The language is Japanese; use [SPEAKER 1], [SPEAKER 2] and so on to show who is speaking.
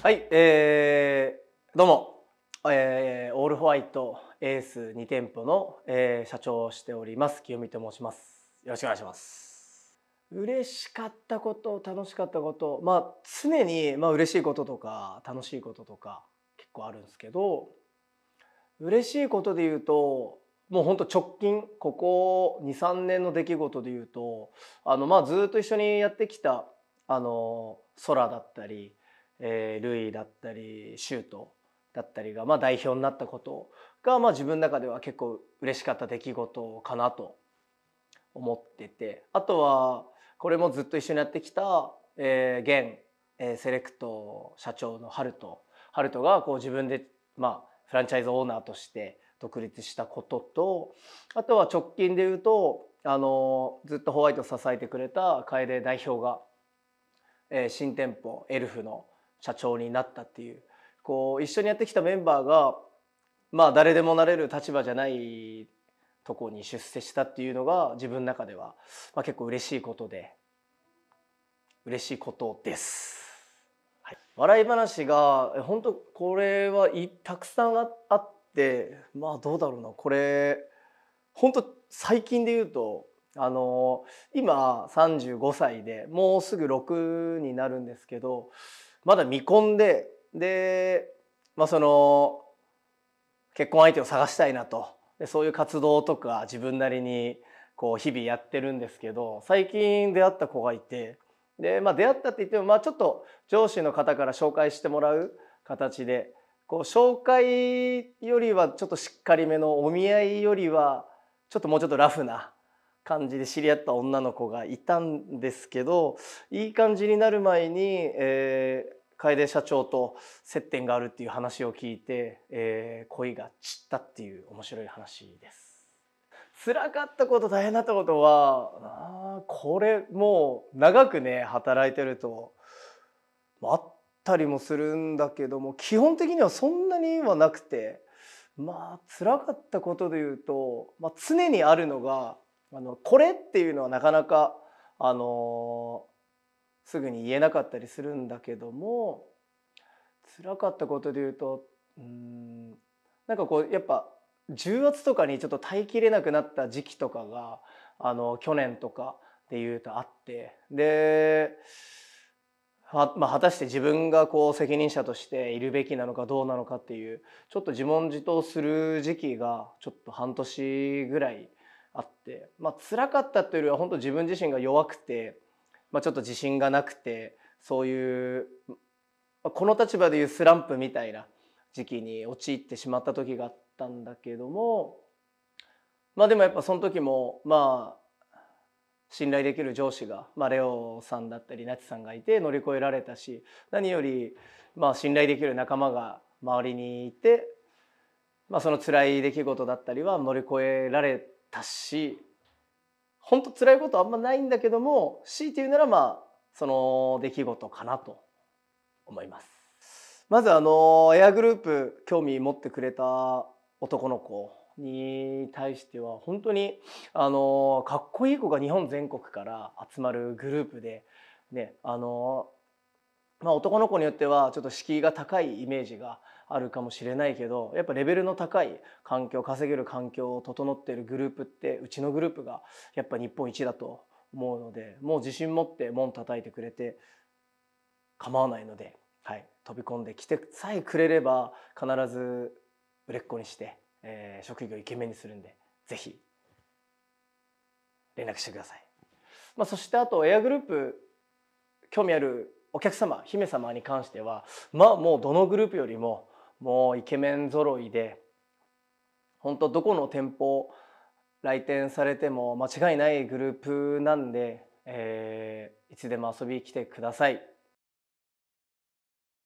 [SPEAKER 1] はい、えー、どうも、えー、オールホワイトエース2店舗の、えー、社長をしております清美と申しますよろしくお願いします嬉しかったこと楽しかったことまあ常にまあ嬉しいこととか楽しいこととか結構あるんですけど嬉しいことで言うともうほんと直近ここ23年の出来事で言うとあのまあずっと一緒にやってきたあの空だったりえー、ルイだったりシュートだったりが、まあ、代表になったことが、まあ、自分の中では結構嬉しかった出来事かなと思っててあとはこれもずっと一緒にやってきた、えー、現、えー、セレクト社長のトハルトがこう自分で、まあ、フランチャイズオーナーとして独立したこととあとは直近で言うとあのずっとホワイト支えてくれた楓代表が、えー、新店舗エルフの社長になったっていうこう一緒にやってきたメンバーがまあ誰でもなれる立場じゃないとこに出世したっていうのが自分の中では、まあ、結構嬉しいことで嬉しいことです。はい、笑い話が本当これはいたくさんあってまあどうだろうなこれ本当最近で言うとあの今35歳でもうすぐ6になるんですけどまだ未婚でで、まあ、その結婚相手を探したいなとでそういう活動とか自分なりにこう日々やってるんですけど最近出会った子がいてで、まあ、出会ったって言っても、まあ、ちょっと上司の方から紹介してもらう形でこう紹介よりはちょっとしっかりめのお見合いよりはちょっともうちょっとラフな感じで知り合った女の子がいたんですけどいい感じになる前に、えー、楓社長と接点があるっていう話を聞いて、えー、恋が散ったっていう面白い話です。辛かったこと大変だったことはあこれもう長くね働いてるとあったりもするんだけども基本的にはそんなにはなくてまあ辛かったことで言うと、まあ、常にあるのがあのこれっていうのはなかなかあのーすぐに言えなかったりするんだけども辛かったことで言うとうんなんかこうやっぱ重圧とかにちょっと耐えきれなくなった時期とかがあの去年とかで言うとあってでは、まあ、果たして自分がこう責任者としているべきなのかどうなのかっていうちょっと自問自答する時期がちょっと半年ぐらいあってまあ辛かったというよりは本当自分自身が弱くてまあ、ちょっと自信がなくてそういう、まこの立場でいうスランプみたいな時期に陥ってしまった時があったんだけどもまあでもやっぱその時もまあ信頼できる上司が、まあ、レオさんだったりナチさんがいて乗り越えられたし何よりまあ信頼できる仲間が周りにいて、まあ、その辛い出来事だったりは乗り越えられたし本当辛いことあんまないんだけども強いて言うならまあその出来事かなと思います。まずあのエアグループ興味持ってくれた男の子に対しては本当にあのかっこいい子が日本全国から集まるグループで、ね、あのまあ、男の子によってはちょっと敷居が高いイメージがあるかもしれないけどやっぱレベルの高い環境稼げる環境を整っているグループってうちのグループがやっぱ日本一だと思うのでもう自信持って門叩いてくれて構わないので、はい、飛び込んできてさえくれれば必ず売れっ子にして、えー、職業イケメンにするんで是非連絡してください。まあ、そしてあとエアグループ興味あるお客様姫様に関してはまあもうどのグループよりももうイケメン揃いで本当どこの店舗来店されても間違いないグループなんで、えー、いつでも遊びに来てください。